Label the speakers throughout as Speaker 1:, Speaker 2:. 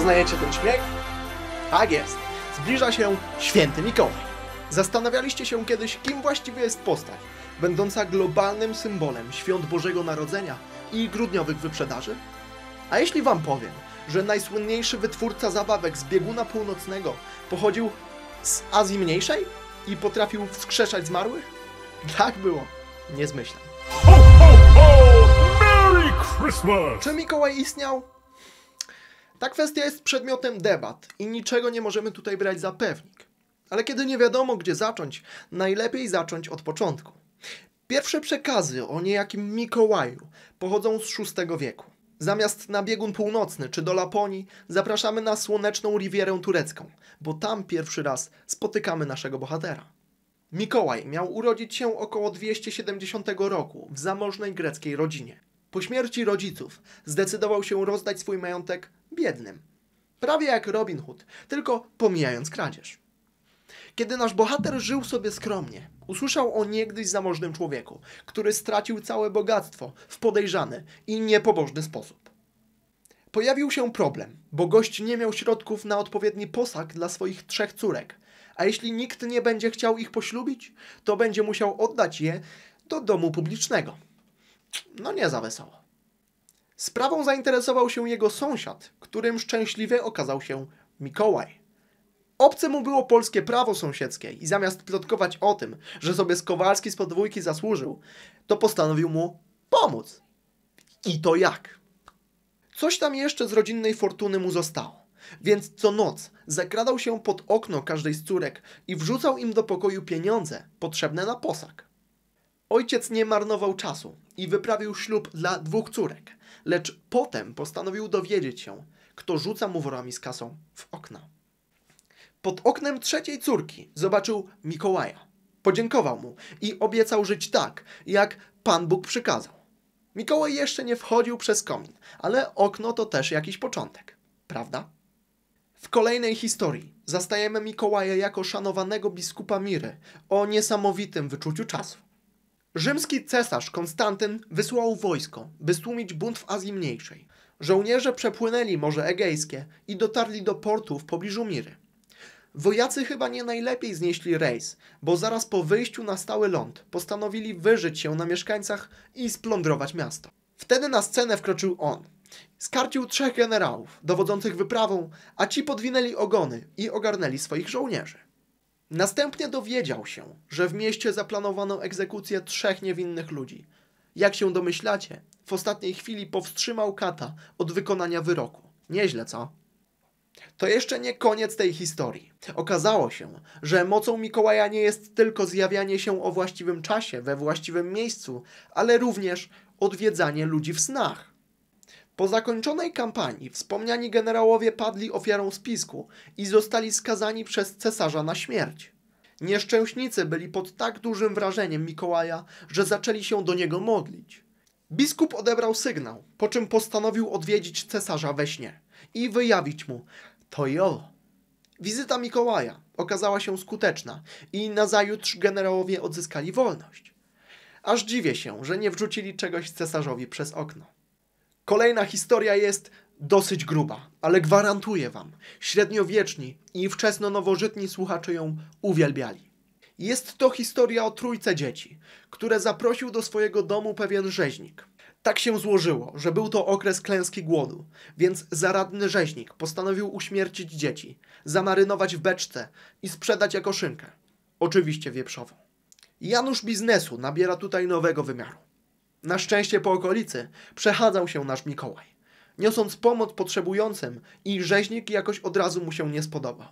Speaker 1: Poznajecie ten śmiech? Tak jest. Zbliża się święty Mikołaj. Zastanawialiście się kiedyś, kim właściwie jest postać, będąca globalnym symbolem świąt Bożego Narodzenia i grudniowych wyprzedaży? A jeśli wam powiem, że najsłynniejszy wytwórca zabawek z bieguna północnego pochodził z Azji Mniejszej i potrafił wskrzeszać zmarłych? Tak było. Nie zmyślam. Ho, ho, ho! Merry Christmas! Czy Mikołaj istniał? Ta kwestia jest przedmiotem debat i niczego nie możemy tutaj brać za pewnik. Ale kiedy nie wiadomo, gdzie zacząć, najlepiej zacząć od początku. Pierwsze przekazy o niejakim Mikołaju pochodzą z VI wieku. Zamiast na biegun północny czy do Laponii, zapraszamy na słoneczną Rivierę Turecką, bo tam pierwszy raz spotykamy naszego bohatera. Mikołaj miał urodzić się około 270 roku w zamożnej greckiej rodzinie. Po śmierci rodziców zdecydował się rozdać swój majątek biednym. Prawie jak Robin Hood, tylko pomijając kradzież. Kiedy nasz bohater żył sobie skromnie, usłyszał o niegdyś zamożnym człowieku, który stracił całe bogactwo w podejrzany i niepobożny sposób. Pojawił się problem, bo gość nie miał środków na odpowiedni posag dla swoich trzech córek, a jeśli nikt nie będzie chciał ich poślubić, to będzie musiał oddać je do domu publicznego no nie za wesoło. Sprawą zainteresował się jego sąsiad, którym szczęśliwie okazał się Mikołaj. Obce mu było polskie prawo sąsiedzkie i zamiast plotkować o tym, że sobie Skowalski z podwójki zasłużył, to postanowił mu pomóc. I to jak? Coś tam jeszcze z rodzinnej fortuny mu zostało, więc co noc zakradał się pod okno każdej z córek i wrzucał im do pokoju pieniądze potrzebne na posag. Ojciec nie marnował czasu i wyprawił ślub dla dwóch córek, lecz potem postanowił dowiedzieć się, kto rzuca mu worami z kasą w okna. Pod oknem trzeciej córki zobaczył Mikołaja. Podziękował mu i obiecał żyć tak, jak Pan Bóg przykazał. Mikołaj jeszcze nie wchodził przez komin, ale okno to też jakiś początek, prawda? W kolejnej historii zastajemy Mikołaja jako szanowanego biskupa Miry o niesamowitym wyczuciu czasu. Rzymski cesarz Konstantyn wysłał wojsko, by stłumić bunt w Azji Mniejszej. Żołnierze przepłynęli Morze Egejskie i dotarli do portu w pobliżu Miry. Wojacy chyba nie najlepiej znieśli rejs, bo zaraz po wyjściu na stały ląd postanowili wyżyć się na mieszkańcach i splądrować miasto. Wtedy na scenę wkroczył on. Skarcił trzech generałów dowodzących wyprawą, a ci podwinęli ogony i ogarnęli swoich żołnierzy. Następnie dowiedział się, że w mieście zaplanowano egzekucję trzech niewinnych ludzi. Jak się domyślacie, w ostatniej chwili powstrzymał kata od wykonania wyroku. Nieźle, co? To jeszcze nie koniec tej historii. Okazało się, że mocą Mikołaja nie jest tylko zjawianie się o właściwym czasie, we właściwym miejscu, ale również odwiedzanie ludzi w snach. Po zakończonej kampanii wspomniani generałowie padli ofiarą spisku i zostali skazani przez cesarza na śmierć. Nieszczęśnicy byli pod tak dużym wrażeniem Mikołaja, że zaczęli się do niego modlić. Biskup odebrał sygnał, po czym postanowił odwiedzić cesarza we śnie i wyjawić mu to jo. Wizyta Mikołaja okazała się skuteczna i nazajutrz generałowie odzyskali wolność. Aż dziwię się, że nie wrzucili czegoś cesarzowi przez okno. Kolejna historia jest dosyć gruba, ale gwarantuję wam, średniowieczni i wczesno-nowożytni słuchacze ją uwielbiali. Jest to historia o trójce dzieci, które zaprosił do swojego domu pewien rzeźnik. Tak się złożyło, że był to okres klęski głodu, więc zaradny rzeźnik postanowił uśmiercić dzieci, zamarynować w beczce i sprzedać jako szynkę. Oczywiście wieprzową. Janusz biznesu nabiera tutaj nowego wymiaru. Na szczęście po okolicy przechadzał się nasz Mikołaj, niosąc pomoc potrzebującym i rzeźnik jakoś od razu mu się nie spodobał.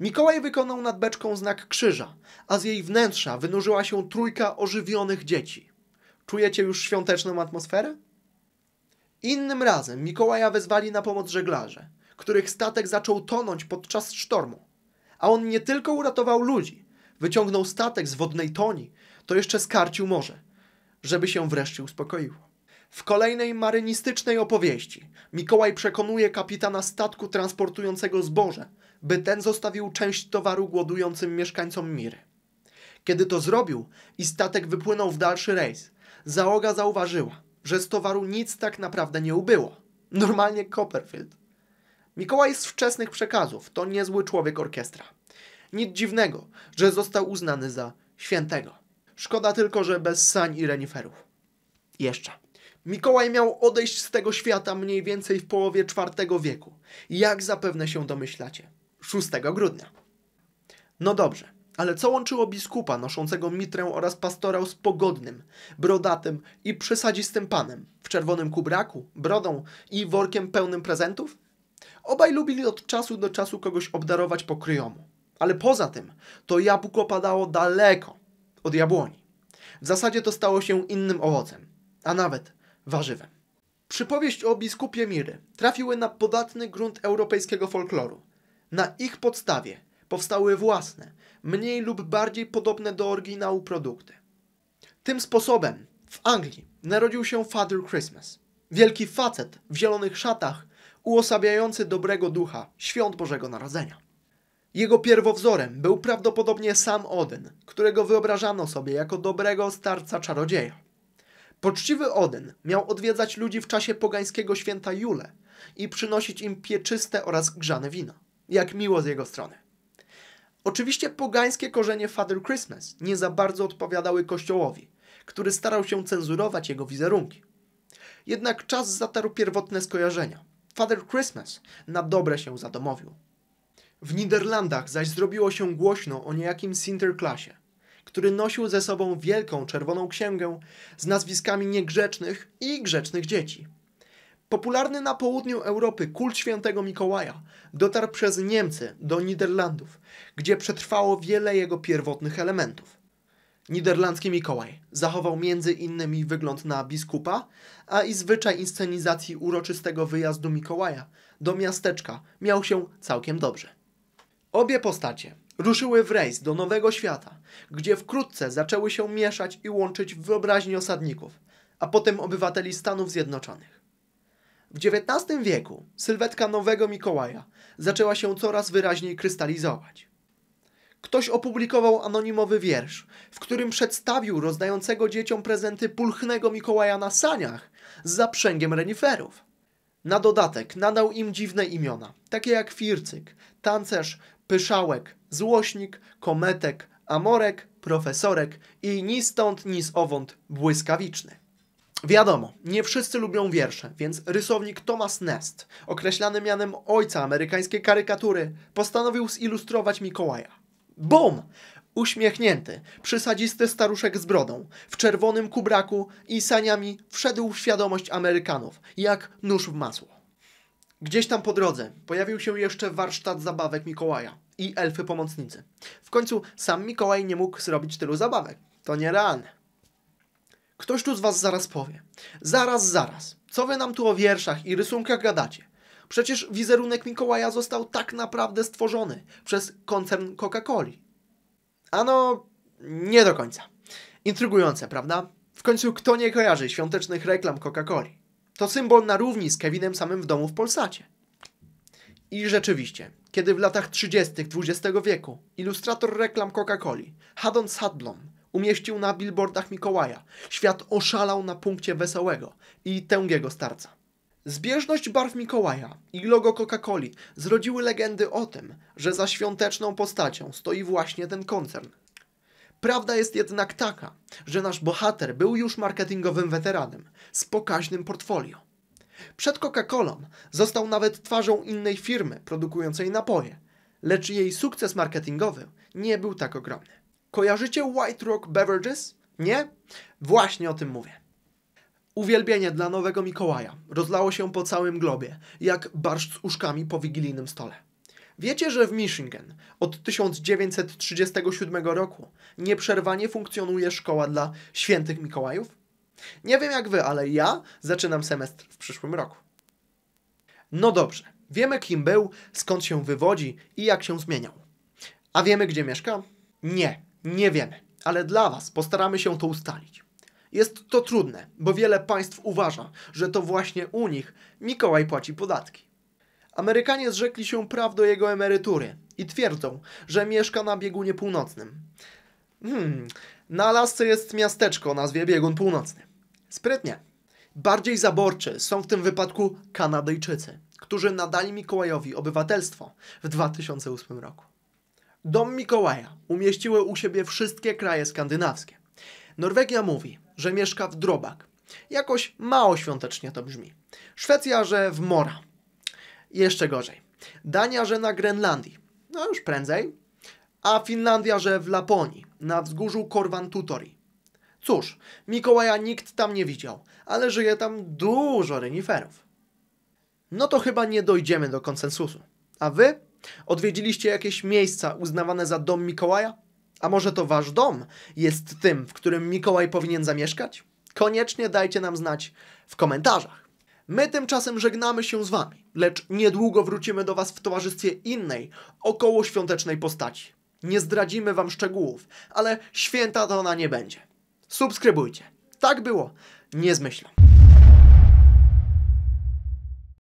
Speaker 1: Mikołaj wykonał nad beczką znak krzyża, a z jej wnętrza wynurzyła się trójka ożywionych dzieci. Czujecie już świąteczną atmosferę? Innym razem Mikołaja wezwali na pomoc żeglarze, których statek zaczął tonąć podczas sztormu. A on nie tylko uratował ludzi, wyciągnął statek z wodnej toni, to jeszcze skarcił morze żeby się wreszcie uspokoiło. W kolejnej marynistycznej opowieści Mikołaj przekonuje kapitana statku transportującego zboże, by ten zostawił część towaru głodującym mieszkańcom Miry. Kiedy to zrobił i statek wypłynął w dalszy rejs, załoga zauważyła, że z towaru nic tak naprawdę nie ubyło. Normalnie Copperfield. Mikołaj z wczesnych przekazów to niezły człowiek orkiestra. Nic dziwnego, że został uznany za świętego. Szkoda tylko, że bez sań i reniferów. Jeszcze. Mikołaj miał odejść z tego świata mniej więcej w połowie IV wieku. Jak zapewne się domyślacie. 6 grudnia. No dobrze, ale co łączyło biskupa noszącego mitrę oraz pastorał z pogodnym, brodatym i przesadzistym panem w czerwonym kubraku, brodą i workiem pełnym prezentów? Obaj lubili od czasu do czasu kogoś obdarować pokryjomu. Ale poza tym, to jabłko padało daleko od jabłoni. W zasadzie to stało się innym owocem, a nawet warzywem. Przypowieść o biskupie Miry trafiły na podatny grunt europejskiego folkloru. Na ich podstawie powstały własne, mniej lub bardziej podobne do oryginału produkty. Tym sposobem w Anglii narodził się Father Christmas. Wielki facet w zielonych szatach, uosabiający dobrego ducha świąt Bożego Narodzenia. Jego pierwowzorem był prawdopodobnie sam Odyn, którego wyobrażano sobie jako dobrego starca czarodzieja. Poczciwy Odyn miał odwiedzać ludzi w czasie pogańskiego święta Jule i przynosić im pieczyste oraz grzane wino. Jak miło z jego strony. Oczywiście pogańskie korzenie Father Christmas nie za bardzo odpowiadały kościołowi, który starał się cenzurować jego wizerunki. Jednak czas zatarł pierwotne skojarzenia. Father Christmas na dobre się zadomowił. W Niderlandach zaś zrobiło się głośno o niejakim Sinterklasie, który nosił ze sobą wielką czerwoną księgę z nazwiskami niegrzecznych i grzecznych dzieci. Popularny na południu Europy kult świętego Mikołaja dotarł przez Niemcy do Niderlandów, gdzie przetrwało wiele jego pierwotnych elementów. Niderlandzki Mikołaj zachował między innymi wygląd na biskupa, a i zwyczaj inscenizacji uroczystego wyjazdu Mikołaja do miasteczka miał się całkiem dobrze. Obie postacie ruszyły w rejs do Nowego Świata, gdzie wkrótce zaczęły się mieszać i łączyć w wyobraźni osadników, a potem obywateli Stanów Zjednoczonych. W XIX wieku sylwetka Nowego Mikołaja zaczęła się coraz wyraźniej krystalizować. Ktoś opublikował anonimowy wiersz, w którym przedstawił rozdającego dzieciom prezenty pulchnego Mikołaja na saniach z zaprzęgiem reniferów. Na dodatek nadał im dziwne imiona, takie jak Fircyk, Tancerz, Pyszałek, Złośnik, Kometek, Amorek, Profesorek i ni stąd, ni z owąd Błyskawiczny. Wiadomo, nie wszyscy lubią wiersze, więc rysownik Thomas Nest, określany mianem ojca amerykańskiej karykatury, postanowił zilustrować Mikołaja. Bum! Uśmiechnięty, przysadzisty staruszek z brodą, w czerwonym kubraku i saniami wszedł w świadomość Amerykanów, jak nóż w masło. Gdzieś tam po drodze pojawił się jeszcze warsztat zabawek Mikołaja i elfy pomocnicy. W końcu sam Mikołaj nie mógł zrobić tylu zabawek. To nierealne. Ktoś tu z was zaraz powie. Zaraz, zaraz. Co wy nam tu o wierszach i rysunkach gadacie? Przecież wizerunek Mikołaja został tak naprawdę stworzony przez koncern Coca-Coli. Ano, nie do końca. Intrygujące, prawda? W końcu kto nie kojarzy świątecznych reklam Coca-Coli? To symbol na równi z Kevinem samym w domu w Polsacie. I rzeczywiście, kiedy w latach 30. XX wieku ilustrator reklam Coca-Coli, Haddon Sadlon, umieścił na billboardach Mikołaja, świat oszalał na punkcie wesołego i tęgiego starca. Zbieżność barw Mikołaja i logo Coca-Coli zrodziły legendy o tym, że za świąteczną postacią stoi właśnie ten koncern. Prawda jest jednak taka, że nasz bohater był już marketingowym weteranem z pokaźnym portfolio. Przed Coca-Colą został nawet twarzą innej firmy produkującej napoje, lecz jej sukces marketingowy nie był tak ogromny. Kojarzycie White Rock Beverages? Nie? Właśnie o tym mówię. Uwielbienie dla nowego Mikołaja rozlało się po całym globie, jak barszcz z uszkami po wigilijnym stole. Wiecie, że w Michigan od 1937 roku nieprzerwanie funkcjonuje szkoła dla świętych Mikołajów? Nie wiem jak wy, ale ja zaczynam semestr w przyszłym roku. No dobrze, wiemy kim był, skąd się wywodzi i jak się zmieniał. A wiemy gdzie mieszka? Nie, nie wiemy, ale dla was postaramy się to ustalić. Jest to trudne, bo wiele państw uważa, że to właśnie u nich Mikołaj płaci podatki. Amerykanie zrzekli się praw do jego emerytury i twierdzą, że mieszka na biegunie północnym. Hmm, na Alasce jest miasteczko o nazwie Biegun Północny. Sprytnie. Bardziej zaborczy są w tym wypadku Kanadyjczycy, którzy nadali Mikołajowi obywatelstwo w 2008 roku. Dom Mikołaja umieściły u siebie wszystkie kraje skandynawskie. Norwegia mówi, że mieszka w drobak. Jakoś mało świątecznie to brzmi. Szwecja, że w mora. Jeszcze gorzej. Dania, że na Grenlandii. No już prędzej. A Finlandia, że w Laponii, na wzgórzu Korwan Tutori. Cóż, Mikołaja nikt tam nie widział, ale żyje tam dużo reniferów. No to chyba nie dojdziemy do konsensusu. A wy? Odwiedziliście jakieś miejsca uznawane za dom Mikołaja? A może to wasz dom jest tym, w którym Mikołaj powinien zamieszkać? Koniecznie dajcie nam znać w komentarzach. My tymczasem żegnamy się z wami, lecz niedługo wrócimy do was w towarzystwie innej, okołoświątecznej postaci. Nie zdradzimy wam szczegółów, ale święta to ona nie będzie. Subskrybujcie. Tak było, nie z